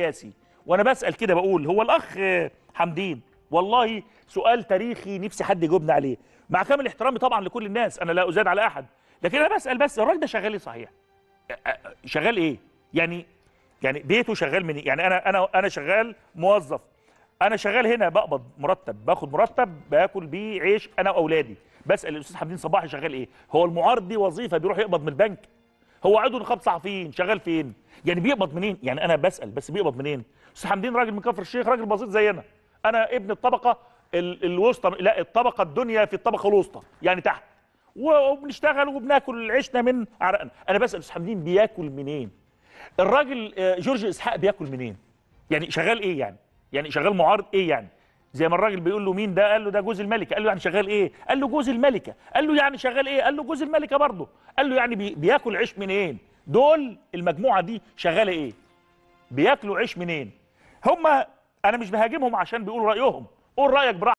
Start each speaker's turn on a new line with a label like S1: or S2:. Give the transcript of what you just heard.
S1: سياسي وانا بسال كده بقول هو الاخ حمدين والله سؤال تاريخي نفسي حد يجاوبنا عليه مع كامل احترامي طبعا لكل الناس انا لا ازاد على احد لكن انا بسال بس الراجل ده شغال ايه صحيح شغال ايه يعني يعني بيته شغال من إيه؟ يعني انا انا انا شغال موظف انا شغال هنا بقبض مرتب باخد مرتب باكل بيه عيش انا واولادي بسال الاستاذ حمدين صباحي شغال ايه هو المعارض دي وظيفه بيروح يقبض من البنك هو عضو نقابه صحفيين شغال فين يعني بيقبض منين يعني انا بسال بس بيقبض منين استاذ حمدين راجل من كفر الشيخ راجل بسيط زينا انا ابن الطبقه ال... الوسطى لا الطبقه الدنيا في الطبقه الوسطى يعني تحت وبنشتغل وبناكل عيشنا من عرقنا انا بسال استاذ حمدين بياكل منين الراجل آه، جورج اسحاق بياكل منين يعني شغال ايه يعني يعني شغال معارض ايه يعني زي ما الراجل بيقول له مين ده قال له ده جوز الملكه قال له يعني شغال ايه قال له جوز الملكه قال له يعني شغال ايه قال له جوز الملكه برضه قال له يعني بياكل عيش منين دول المجموعه دي شغاله ايه بياكلوا عيش منين هم انا مش بهاجمهم عشان بيقولوا رايهم قول رايك براحتك